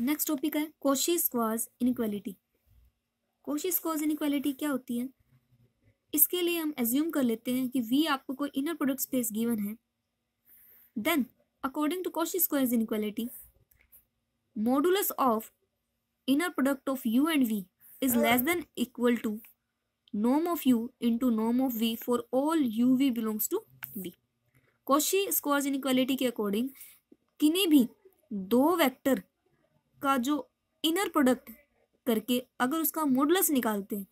next topic है Cauchy Schwarz inequality Cauchy Schwarz inequality क्या होती है इसके लिए हम एज्यूम कर लेते हैं कि वी आपको कोई इनर प्रोडक्ट स्पेस गिवन है then according to Cauchy Schwarz inequality modulus of inner of u and v is less than equal to equal of u into into of v for all u v belongs to V Cauchy Cauchy in inequality के according किन्हीं भी दो vector का जो inner product करके अगर उसका modulus निकालते हैं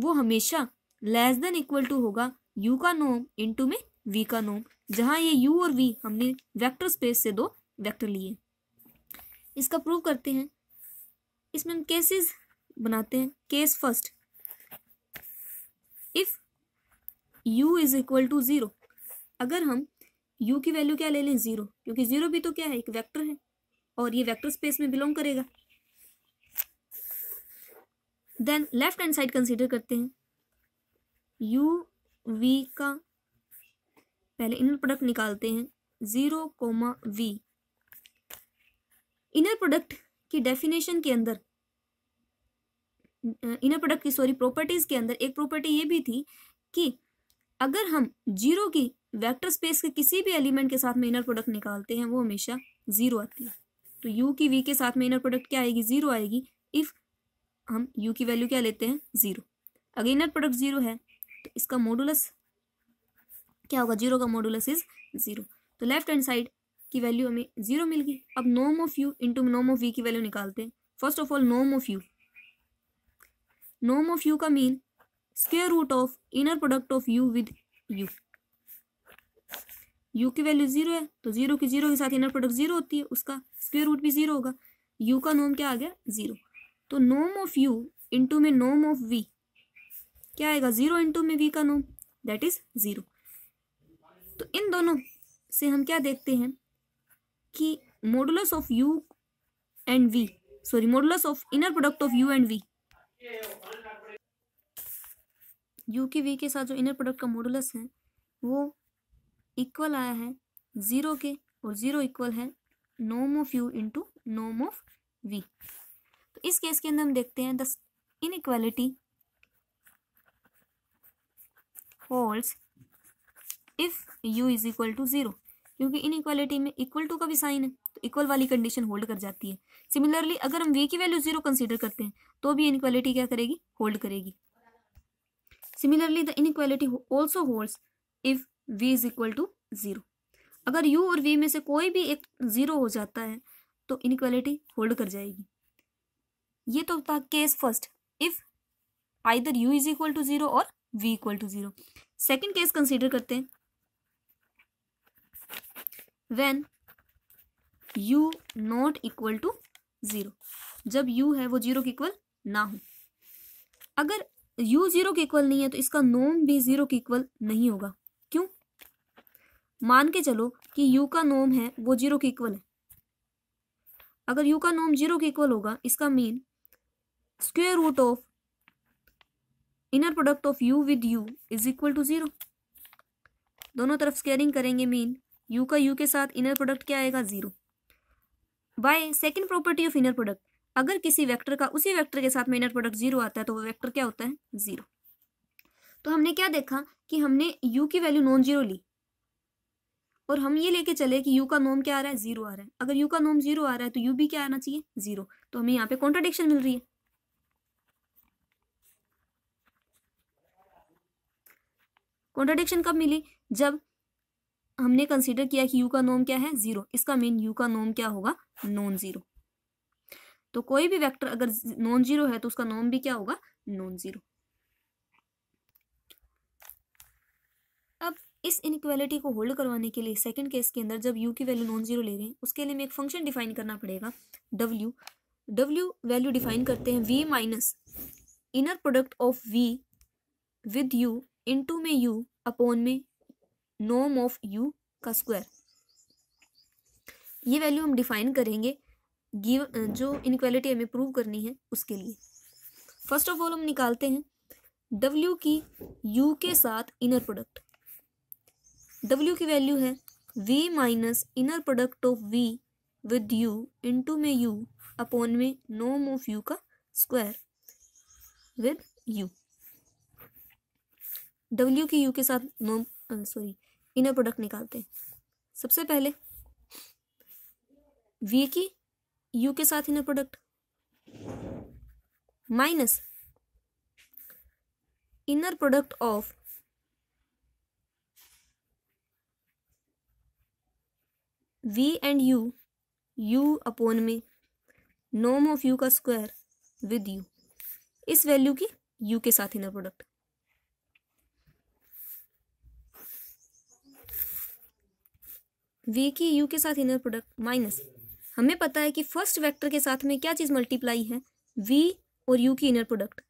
वो हमेशा लेस देन इक्वल टू होगा यू का नोम इनटू में वी का नोम जहां ये यू और वी हमने वेक्टर स्पेस से दो वेक्टर लिए इसका प्रूव करते हैं इसमें हम केसेस बनाते हैं case first if u is equal to zero अगर हम यू की वैल्यू क्या ले लें ज़ीरो क्योंकि ज़ीरो भी तो क्या है एक वेक्टर है और ये वेक्टर स्पेस में बिलोंग करेगा then left hand side consider करते हैं यू वी का पहले इनर प्रोडक्ट निकालते हैं zero comma v inner product की डेफिनेशन के अंदर इनर प्रोडक्ट की सॉरी प्रॉपर्टीज़ के अंदर एक प्रॉपर्टी ये भी थी कि अगर हम जीरो की वेक्टर स्पेस के किसी भी एलिमेंट के साथ में इनर प्रोडक्ट निकालते हैं वो हमेशा ज़ीरो आती है तो यू की वी के साथ में इनर प्रोडक्ट क्या आएगी जीरो आएगी इफ़ हम यू की वैल्यू क्या लेते हैं जीरो अगर इनर प्रोडक्ट जीरो है तो इसका मॉडुलस क्या होगा जीरो का मॉडुलस इज जीरो तो लेफ्ट हैंड साइड की वैल्यू हमें जीरो मिल गई अब नोम of you into Nom of we की वैल्यू निकालते हैं first of all Nom of you Nom of u का mean square root of inner product of u with you you की value zero है तो जीरो की जीरो के साथ इनर प्रोडक्ट जीरो होती है उसका स्क्वेयर रूट भी जीरो होगा यू का नोम क्या आ गया जीरो तो नोम ऑफ यू इंटू में नोम ऑफ वी क्या आएगा जीरो इंटू में वी का नोम दैट इज जीरो तो इन दोनों से हम क्या देखते हैं कि modulus of u and v sorry modulus of inner product of u and v u के वी के साथ जो इनर प्रोडक्ट का मॉडुलस है वो इक्वल आया है ज़ीरो के और ज़ीरो इक्वल है नोम of you into Nom of we तो इस केस के अंदर हम देखते हैं the in equality holds if you is equal to zero क्योंकि इन इक्वालिटी में इक्वल टू का भी साइन है तो इक्वल वाली कंडीशन होल्ड कर जाती है सिमिलरली अगर हम वी की वैल्यू ज़ीरो कंसिडर करते हैं तो भी इन इक्वालिटी क्या करेगी होल्ड करेगी similarly the inequality also holds if v is equal to zero अगर u और v में से कोई भी एक ज़ीरो हो जाता है तो इनक्वालिटी होल्ड कर जाएगी ये तो था case first if either u is equal to zero और v equal to zero second case consider करते हैं when u not equal to zero जब u है वो ज़ीरो के इक्वल ना हो अगर u ज़ीरो के इक्वल नहीं है तो इसका नोम भी ज़ीरो के इक्वल नहीं होगा मान के चलो कि यू का नोम है वो जीरो के इक्वल है अगर यू का नोम जीरो के इक्वल होगा इसका mean square root of inner product of u with u is equal to zero दोनों तरफ स्केयरिंग करेंगे मीन यू का यू के साथ इनर प्रोडक्ट क्या आएगा zero by second property of inner product अगर किसी वेक्टर का उसी वेक्टर के साथ में इनर प्रोडक्ट जीरो आता है तो वो वेक्टर क्या होता है जीरो तो हमने क्या देखा कि हमने यू की वैल्यू नॉन जीरो ली और हम ये लेके चले कि यू का नोम क्या आ रहा है जीरो आ रहा है अगर यू का नोम जीरो आ रहा है तो यू भी क्या आना चाहिए जीरो तो हमें यहाँ पे कॉन्ट्रोडिक्शन मिल रही है कॉन्ट्रोडिक्शन कब मिली जब हमने कंसीडर किया कि यू का नोम क्या है जीरो इसका मीन यू का नोम क्या होगा नॉन जीरो तो कोई भी वेक्टर अगर नॉन जीरो है तो उसका नोम भी क्या होगा नॉन जीरो इस इनक्वालिटी को होल्ड करवाने के लिए सेकंड केस के अंदर जब यू की वैल्यू नॉन जीरो ले रहे हैं उसके लिए हमें एक फंक्शन डिफाइन करना पड़ेगा डब्ल्यू डब्ल्यू वैल्यू डिफाइन करते हैं v minus inner product of v with u into में यू अपॉन में नॉम ऑफ यू का स्क्वायर ये वैल्यू हम डिफाइन करेंगे गिव जो इनक्वालिटी हमें प्रूव करनी है उसके लिए फर्स्ट ऑफ ऑल हम निकालते हैं डब्ल्यू की यू के साथ इनर प्रोडक्ट डब्ल्यू की वैल्यू है v minus inner product of v with u into में यू अपॉन में नोम ऑफ यू का स्क्वायर विद यू डब्ल्यू की यू के साथ नोम सॉरी इनर प्रोडक्ट निकालते हैं सबसे पहले वी की यू के साथ inner product minus inner product of v and u u upon में नोम ऑफ यू का स्क्वायर विद यू इस वैल्यू की यू के साथ इनर प्रोडक्ट वी की यू के साथ इनर प्रोडक्ट माइनस हमें पता है कि फर्स्ट वेक्टर के साथ में क्या चीज़ मल्टीप्लाई है वी और यू की इनर प्रोडक्ट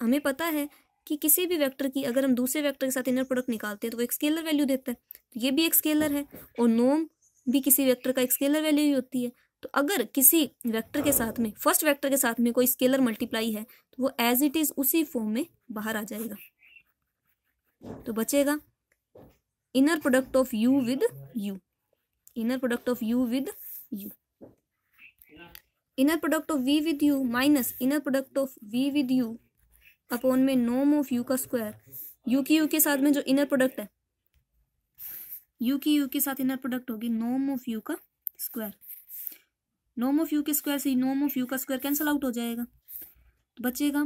हमें पता है कि किसी भी वेक्टर की अगर हम दूसरे वेक्टर के साथ इनर प्रोडक्ट निकालते हैं तो वो एक स्केलर वैल्यू देता है तो ये भी एक स्केलर है और नोम भी किसी वेक्टर का एक स्केलर वैल्यू ही होती है तो अगर किसी वेक्टर के साथ में फर्स्ट वेक्टर के साथ में कोई स्केलर मल्टीप्लाई है तो वो एज इट इज उसी फॉर्म में बाहर आ जाएगा तो बचेगा inner product of u with u inner product of u with u inner product of v with u minus inner product of v with u upon में नॉम ऑफ यू का स्क्वायर यू की यू के साथ में जो inner product है u की यू के साथ इनर प्रोडक्ट होगी नोम ऑफ यू का स्क्वायर नोम ऑफ यू के स्क्वायर से नोम ऑफ यू का स्क्वायर कैंसल आउट हो जाएगा तो बचेगा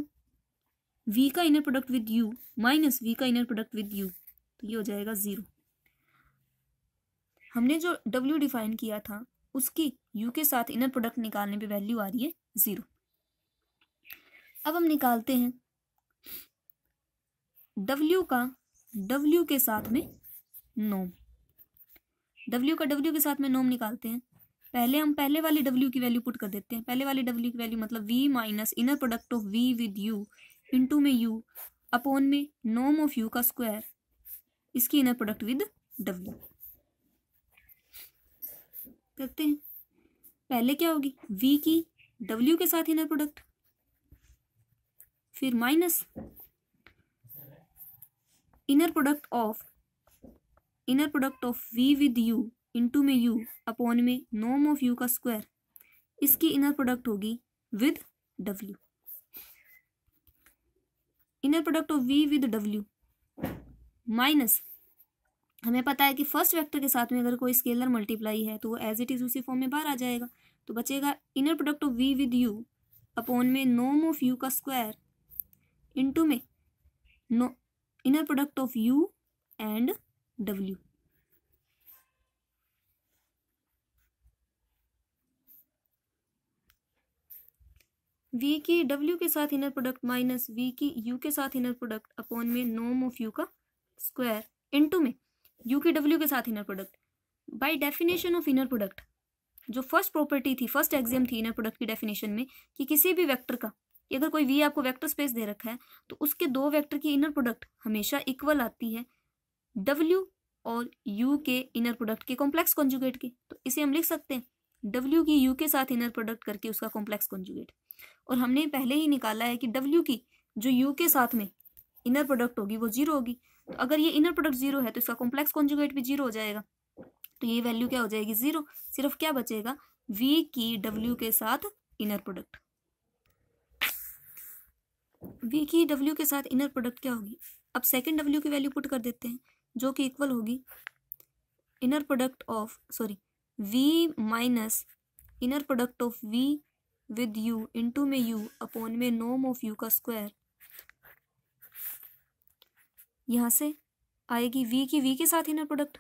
वी का inner product with u minus v का इनर प्रोडक्ट विद यू तो ये हो जाएगा ज़ीरो हमने जो डब्ल्यू डिफाइन किया था उसकी यू के साथ इनर प्रोडक्ट निकालने पे वैल्यू आ रही है ज़ीरो अब हम निकालते हैं डब्ल्यू का डब्ल्यू के साथ में नोम डब्ल्यू का डब्ल्यू के साथ में नोम निकालते हैं पहले हम पहले वाली डब्ल्यू की वैल्यू पुट कर देते हैं पहले वाली डब्ल्यू की वैल्यू मतलब v minus inner product of v with u into में यू अपॉन में नोम ऑफ यू का स्क्वायर इसकी इनर प्रोडक्ट विद डब्ल्यू करते हैं पहले क्या होगी वी की डब्ल्यू के साथ इनर प्रोडक्ट फिर minus inner product of inner product of v with u into में यू अपॉन में नॉम ऑफ यू का स्क्वायर इसकी इनर प्रोडक्ट होगी with W inner product of v with W minus हमें पता है कि फर्स्ट वेक्टर के साथ में अगर कोई स्केलर मल्टीप्लाई है तो वो एज इट इज उसी फॉर्म में बाहर आ जाएगा तो बचेगा inner product of v with u upon में नोम ऑफ यू का स्क्वायर इनटू में no inner product of u and डब्ल्यू वी की डब्ल्यू के साथ इनर प्रोडक्ट माइनस वी की यू के साथ इनर प्रोडक्ट अपॉन में नोम ऑफ U का स्क्वायर इनटू में यू के डब्ल्यू के साथ inner product by definition of inner product जो फर्स्ट प्रॉपर्टी थी फर्स्ट एग्जाम थी इनर प्रोडक्ट की डेफिनेशन में कि किसी भी वेक्टर का अगर कोई वी आपको वेक्टर स्पेस दे रखा है तो उसके दो वैक्टर की इनर प्रोडक्ट हमेशा इक्वल आती है डब्ल्यू और यू के इनर प्रोडक्ट के कॉम्प्लेक्स कॉन्जुगेट के तो इसे हम लिख सकते हैं डब्ल्यू की यू के साथ इनर प्रोडक्ट करके उसका कॉम्प्लेक्स कॉन्जुगेट और हमने पहले ही निकाला है कि डब्ल्यू की जो यू के साथ में इनर प्रोडक्ट होगी वो जीरो होगी तो अगर ये इनर प्रोडक्ट जीरो है तो इसका कॉम्प्लेक्स कॉन्जुगेट भी जीरो हो जाएगा तो ये वैल्यू क्या हो जाएगी जीरो सिर्फ क्या बचेगा वी की डब्ल्यू के साथ इनर प्रोडक्ट वी की डब्ल्यू के साथ इनर प्रोडक्ट क्या होगी अब सेकेंड डब्ल्यू की वैल्यू पुट कर देते हैं जो कि इक्वल होगी inner product of sorry v minus inner product of v with u into में यू अपॉन में नोम ऑफ यू का स्क्वायर यहां से आएगी वी की वी के साथ inner product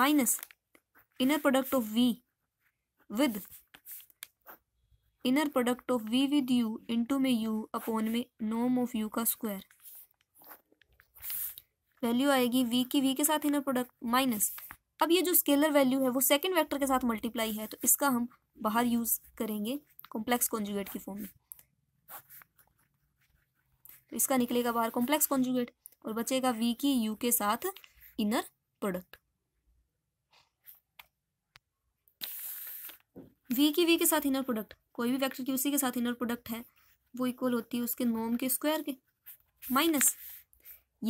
minus inner product of v with inner product of v with u into में यू अपॉन में नोम ऑफ यू का स्क्वायर वैल्यू आएगी वी की वी के साथ इनर प्रोडक्ट माइनस अब ये जो स्केलर वैल्यू है वो सेकेंड वैक्टर के साथ मल्टीप्लाई है तो इसका हम बाहर यूज़ करेंगे कॉम्प्लेक्स कॉन्जुगेट की फॉर्म में तो इसका निकलेगा बाहर कॉम्प्लेक्स कॉन्जुगेट और बचेगा वी की यू के साथ इनर प्रोडक्ट वी की वी के साथ इनर प्रोडक्ट कोई भी वेक्टर की उसी के साथ इनर प्रोडक्ट है वो इक्वल होती है उसके नॉम के स्क्वायर के माइनस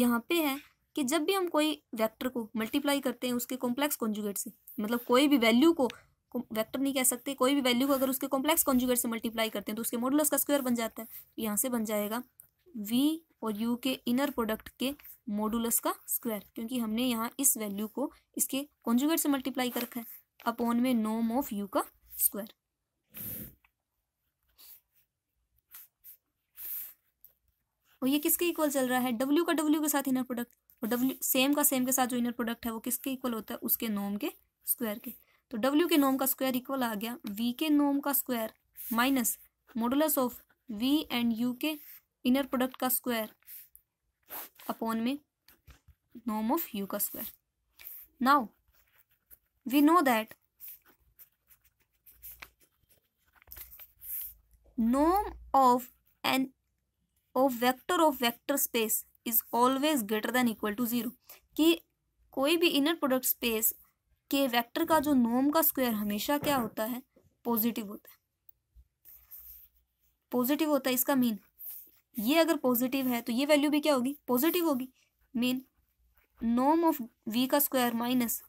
यहाँ पे है कि जब भी हम कोई वेक्टर को मल्टीप्लाई करते हैं उसके कॉम्प्लेक्स कॉन्जुगेट से मतलब कोई भी वैल्यू को वेक्टर नहीं कह सकते कोई भी वैल्यू को अगर उसके कॉम्प्लेक्स कॉन्जुगेट से मल्टीप्लाई करते हैं तो उसके मॉडुलस का स्क्वायर बन जाता है तो यहाँ से बन जाएगा वी और यू के इनर प्रोडक्ट के मॉडुलस का स्क्वायर क्योंकि हमने यहाँ इस वैल्यू को इसके कॉन्जुगेट से मल्टीप्लाई कर रखा है अपॉन में नोम ऑफ यू का स्क्वायर और ये किसके इक्वल चल रहा है डब्ल्यू का डब्ल्यू के साथ इनर प्रोडक्ट और डब्ल्यू सेम का सेम के साथ जो इनर प्रोडक्ट है वो किसके इक्वल होता है उसके नोम के स्क्वायर के तो डब्ल्यू के नोम का स्क्वायर इक्वल आ गया वी के नोम का square minus modulus of v and u के इनर प्रोडक्ट का स्क्वायर अपॉन में नोम ऑफ यू का square now we know that नोम of an of vector of vector space is always greater than equal to zero कि कोई भी inner product space के वेक्टर का जो नोम का स्क्वायर हमेशा क्या होता है पॉजिटिव होता है पॉजिटिव होता है इसका मीन ये अगर पॉजिटिव है तो ये वैल्यू भी क्या होगी पॉजिटिव होगी मीन नॉम ऑफ वी का square minus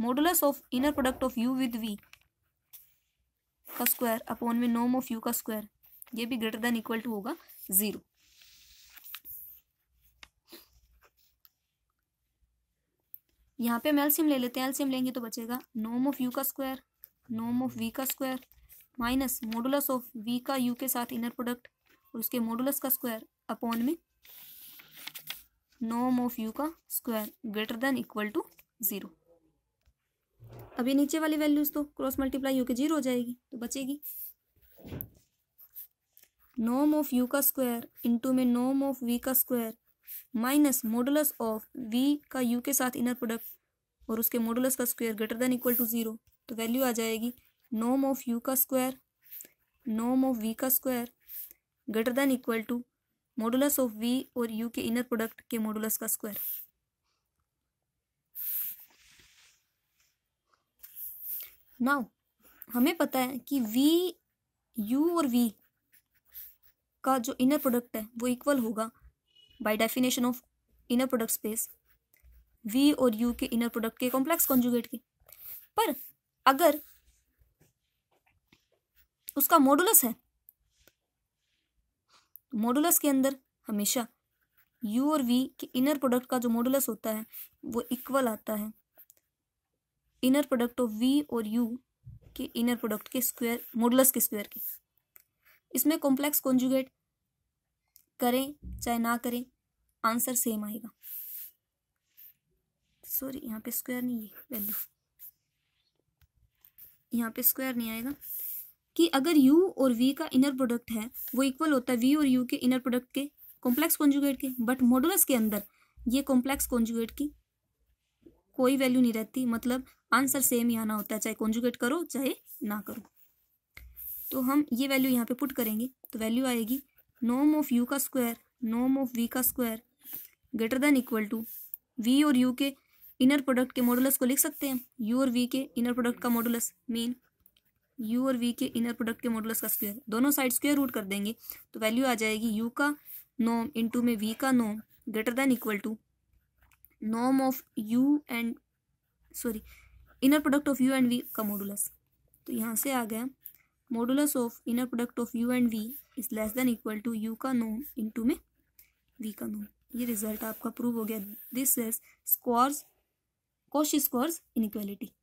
modulus of inner product of u with v का स्क्वायर अपॉन में नॉम ऑफ यू का स्क्वायर ये भी ग्रेटर देन इक्वल टू होगा जीरो यहाँ पे हम एल्सियम ले लेते हैं एल्सियम लेंगे तो बचेगा नोम ऑफ यू का स्क्वायर नोम ऑफ वी का square minus modulus of v का यू के साथ इनर प्रोडक्ट और उसके मॉडुलस का स्क्वायर अपॉन में नोम ऑफ यू का square greater than equal to zero अभी नीचे वाली वैल्यूज़ तो क्रॉस मल्टीप्लाई यू के जीरो हो जाएगी तो बचेगी नोम ऑफ यू का स्क्वायर इंटू में नोम ऑफ वी का square minus modulus of v का यू के साथ इनर प्रोडक्ट और उसके मॉडुलस का square greater than equal to zero तो वैल्यू आ जाएगी नोम ऑफ यू का स्क्वायर नोम ऑफ वी का square greater than equal to modulus of v और यू के इनर प्रोडक्ट के मॉडुलस का स्क्वायर नाउ हमें पता है कि वी यू और वी का जो इनर प्रोडक्ट है वो इक्वल होगा by definition of inner product space v और यू के इनर प्रोडक्ट के कॉम्प्लेक्स कॉन्जुगेट के पर अगर उसका मॉडुलस है मॉडुलस के अंदर हमेशा यू और वी के इनर प्रोडक्ट का जो मॉडुलस होता है वो इक्वल आता है इनर प्रोडक्ट ऑफ वी और यू के इनर प्रोडक्ट के स्क्वायर मॉडुलस के स्क्वायर के इसमें कॉम्प्लेक्स कॉन्जुगेट करें चाहे ना करें आंसर सेम आएगा सॉरी यहाँ पे स्क्वायर नहीं है वैल्यू यहाँ पे स्क्वायर नहीं आएगा कि अगर यू और वी का इनर प्रोडक्ट है वो इक्वल होता है वी और यू के इनर प्रोडक्ट के कॉम्प्लेक्स कॉन्जुगेट के बट मॉडुलस के अंदर ये कॉम्प्लेक्स कॉन्जुगेट की कोई वैल्यू नहीं रहती मतलब आंसर सेम ही आना होता है चाहे कॉन्जुगेट करो चाहे ना करो तो हम ये वैल्यू यहाँ पे पुट करेंगे तो वैल्यू आएगी नोम ऑफ यू का स्क्वायर नोम ऑफ वी का square greater than equal to v और यू के इनर प्रोडक्ट के मॉडुलस को लिख सकते हैं यू और वी के इनर प्रोडक्ट का मॉडुलस मीन यू और वी के इनर प्रोडक्ट के मॉडुलस का स्क्वेयर दोनों साइड स्क्वेयर रूट कर देंगे तो वैल्यू आ जाएगी यू का नोम टू में वी का नोम greater than equal to Nom of u and sorry inner product of u and we का मॉडुलस तो यहाँ से आ गया modulus of inner product of u and v is less than equal to you का नोम to में we का नोम ये result आपका प्रूव हो गया this is Schwarz Cauchy Schwarz inequality